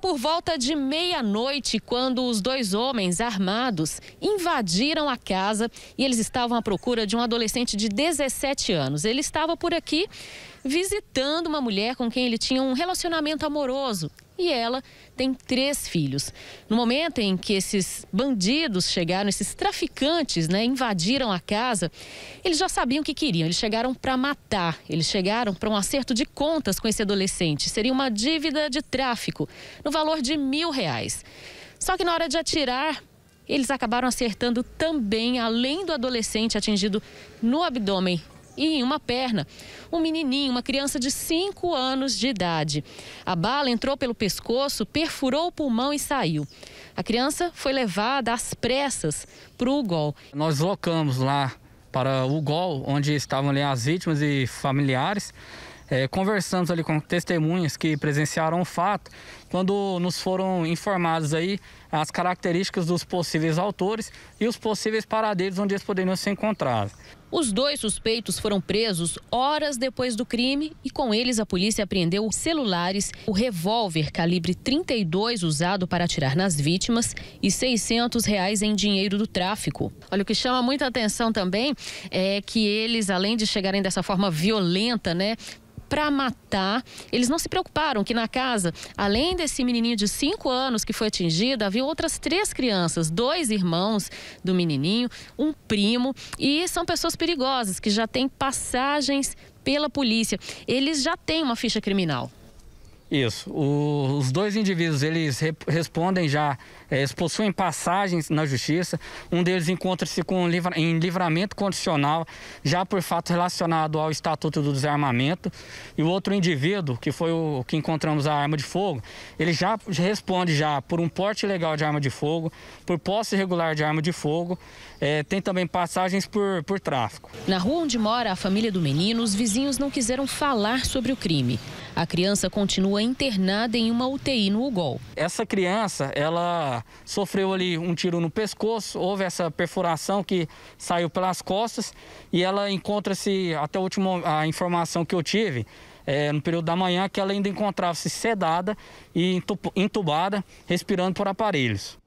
por volta de meia-noite quando os dois homens armados invadiram a casa e eles estavam à procura de um adolescente de 17 anos. Ele estava por aqui visitando uma mulher com quem ele tinha um relacionamento amoroso e ela tem três filhos. No momento em que esses bandidos chegaram, esses traficantes, né, invadiram a casa, eles já sabiam o que queriam. Eles chegaram para matar, eles chegaram para um acerto de contas com esse adolescente. Seria uma dívida de tráfico no valor de mil reais. Só que na hora de atirar, eles acabaram acertando também, além do adolescente atingido no abdômen e em uma perna. Um menininho, uma criança de 5 anos de idade. A bala entrou pelo pescoço, perfurou o pulmão e saiu. A criança foi levada às pressas para o Gol. Nós deslocamos lá para o Gol, onde estavam ali as vítimas e familiares. É, conversamos ali com testemunhas que presenciaram o fato, quando nos foram informados aí as características dos possíveis autores e os possíveis paradeiros onde eles poderiam se encontrar. Os dois suspeitos foram presos horas depois do crime e com eles a polícia apreendeu celulares, o revólver calibre 32 usado para atirar nas vítimas e 600 reais em dinheiro do tráfico. Olha, o que chama muita atenção também é que eles, além de chegarem dessa forma violenta, né, para matar. Eles não se preocuparam que na casa, além desse menininho de 5 anos que foi atingido, havia outras três crianças, dois irmãos do menininho, um primo, e são pessoas perigosas que já têm passagens pela polícia. Eles já têm uma ficha criminal. Isso. O, os dois indivíduos, eles respondem já, é, eles possuem passagens na justiça. Um deles encontra-se livra, em livramento condicional, já por fato relacionado ao Estatuto do Desarmamento. E o outro indivíduo, que foi o que encontramos a arma de fogo, ele já responde já por um porte ilegal de arma de fogo, por posse irregular de arma de fogo, é, tem também passagens por, por tráfico. Na rua onde mora a família do menino, os vizinhos não quiseram falar sobre o crime. A criança continua internada em uma UTI no UGOL. Essa criança, ela sofreu ali um tiro no pescoço, houve essa perfuração que saiu pelas costas e ela encontra-se, até a última a informação que eu tive, é, no período da manhã, que ela ainda encontrava-se sedada e entubada, respirando por aparelhos.